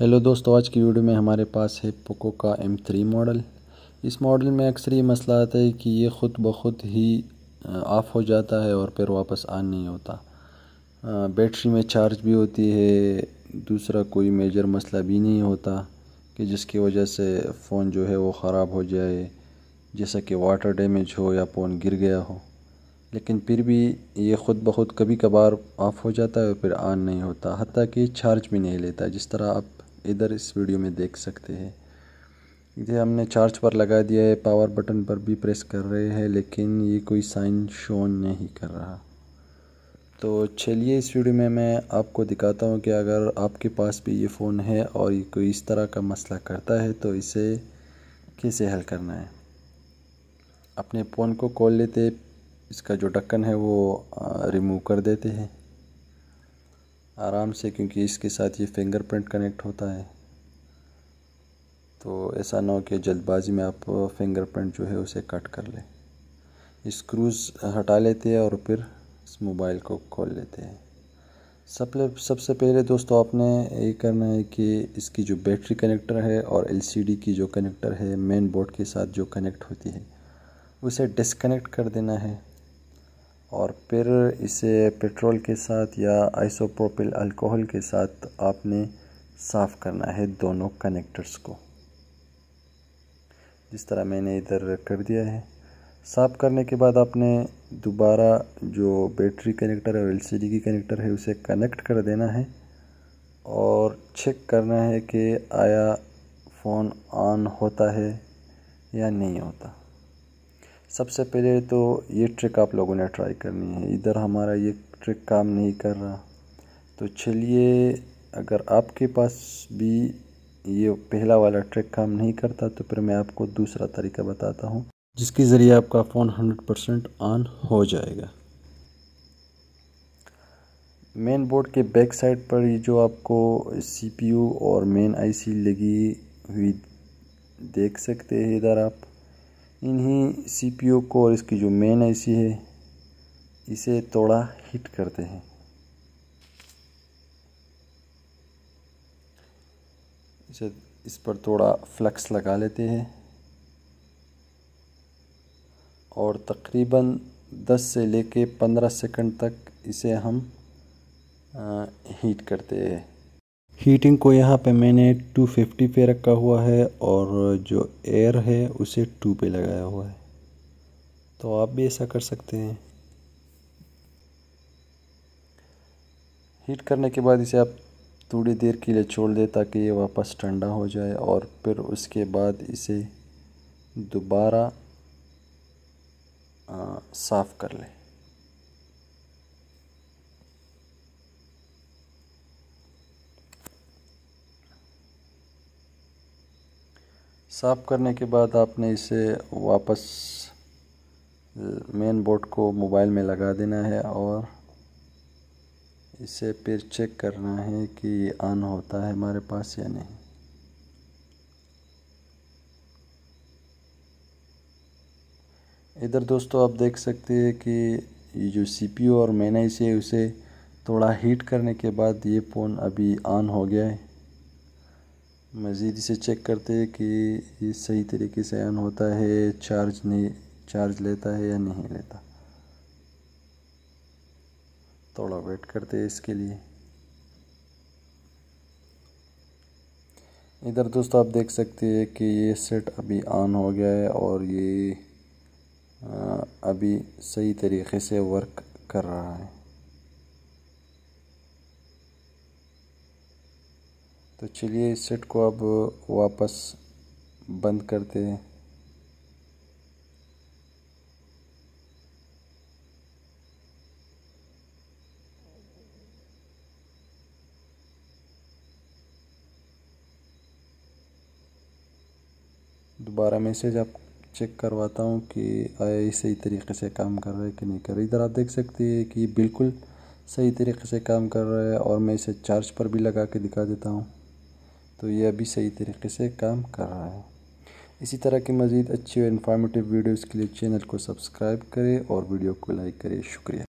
hello दोस्तों आज की वीडियो में हमारे पास है पोको का एम थ्री मॉडल इस मॉडल में अक्सर ये मसला आता है कि ये ख़ुद ब खुद ही ऑफ़ हो जाता है और फिर वापस आन नहीं होता बैटरी में चार्ज भी होती है दूसरा कोई मेजर मसला भी नहीं होता कि जिसकी वजह से फ़ोन जो है वो ख़राब हो जाए जैसा कि वाटर डैमेज हो या फ़ोन गिर गया हो लेकिन फिर भी ये ख़ुद ब खुद कभी कभार ऑफ़ हो जाता है और फिर आन नहीं होता हती कि चार्ज भी नहीं लेता जिस तरह आप इधर इस वीडियो में देख सकते हैं ये हमने चार्ज पर लगा दिया है पावर बटन पर भी प्रेस कर रहे हैं लेकिन ये कोई साइन शो नहीं कर रहा तो चलिए इस वीडियो में मैं आपको दिखाता हूँ कि अगर आपके पास भी ये फ़ोन है और ये कोई इस तरह का मसला करता है तो इसे कैसे हल करना है अपने फ़ोन को खोल लेते इसका जो ढक्कन है वो रिमूव कर देते हैं आराम से क्योंकि इसके साथ ये फिंगरप्रिंट कनेक्ट होता है तो ऐसा ना हो कि जल्दबाजी में आप फिंगरप्रिंट जो है उसे कट कर लें स्क्रूज़ हटा लेते हैं और फिर इस मोबाइल को खोल लेते हैं सब सबसे पहले दोस्तों आपने ये करना है कि इसकी जो बैटरी कनेक्टर है और एलसीडी की जो कनेक्टर है मेन बोर्ड के साथ जो कनेक्ट होती है उसे डिसकनेक्ट कर देना है और फिर इसे पेट्रोल के साथ या आइसोप्रोपिल अल्कोहल के साथ आपने साफ़ करना है दोनों कनेक्टर्स को जिस तरह मैंने इधर कर दिया है साफ़ करने के बाद आपने दोबारा जो बैटरी कनेक्टर और एलसीडी की कनेक्टर है उसे कनेक्ट कर देना है और चेक करना है कि आया फ़ोन ऑन होता है या नहीं होता सबसे पहले तो ये ट्रिक आप लोगों ने ट्राई करनी है इधर हमारा ये ट्रिक काम नहीं कर रहा तो चलिए अगर आपके पास भी ये पहला वाला ट्रिक काम नहीं करता तो फिर मैं आपको दूसरा तरीका बताता हूँ जिसके ज़रिए आपका फ़ोन हंड्रेड परसेंट ऑन हो जाएगा मेन बोर्ड के बैक साइड पर ये जो आपको सीपीयू और मेन आईसी लगी हुई देख सकते हैं इधर आप इन्हीं सीपीयू को और इसकी जो मेन ऐसी है इसे थोड़ा हिट करते हैं इसे इस पर थोड़ा फ्लक्स लगा लेते हैं और तकरीबन 10 से लेके 15 सेकंड तक इसे हम हीट करते हैं हीटिंग को यहाँ पे मैंने 250 पे रखा हुआ है और जो एयर है उसे 2 पे लगाया हुआ है तो आप भी ऐसा कर सकते हैं हीट करने के बाद इसे आप थोड़ी देर के लिए छोड़ दें ताकि ये वापस ठंडा हो जाए और फिर उसके बाद इसे दोबारा साफ़ कर लें साफ़ करने के बाद आपने इसे वापस मेन बोर्ड को मोबाइल में लगा देना है और इसे फिर चेक करना है कि ये ऑन होता है हमारे पास या नहीं इधर दोस्तों आप देख सकते हैं कि ये जो सीपीयू और मैंने इसे उसे थोड़ा हीट करने के बाद ये फ़ोन अभी ऑन हो गया है मज़ीद इसे चेक करते हैं कि ये सही तरीके से ऑन होता है चार्ज नहीं चार्ज लेता है या नहीं लेता थोड़ा वेट करते हैं इसके लिए इधर दोस्तों आप देख सकते हैं कि ये सेट अभी ऑन हो गया है और ये अभी सही तरीके से वर्क कर रहा है तो चलिए इस सेट को अब वापस बंद करते हैं दोबारा मैसेज आप चेक करवाता हूँ कि आया सही तरीके से काम कर रहा है कि नहीं कर रहा इधर आप देख सकते हैं कि बिल्कुल सही तरीके से काम कर रहा है और मैं इसे चार्ज पर भी लगा के दिखा देता हूँ तो ये अभी सही तरीके से काम कर रहा है इसी तरह के मज़ीद अच्छे और इन्फॉर्मेटिव वीडियोज़ के लिए चैनल को सब्सक्राइब करें और वीडियो को लाइक करें शुक्रिया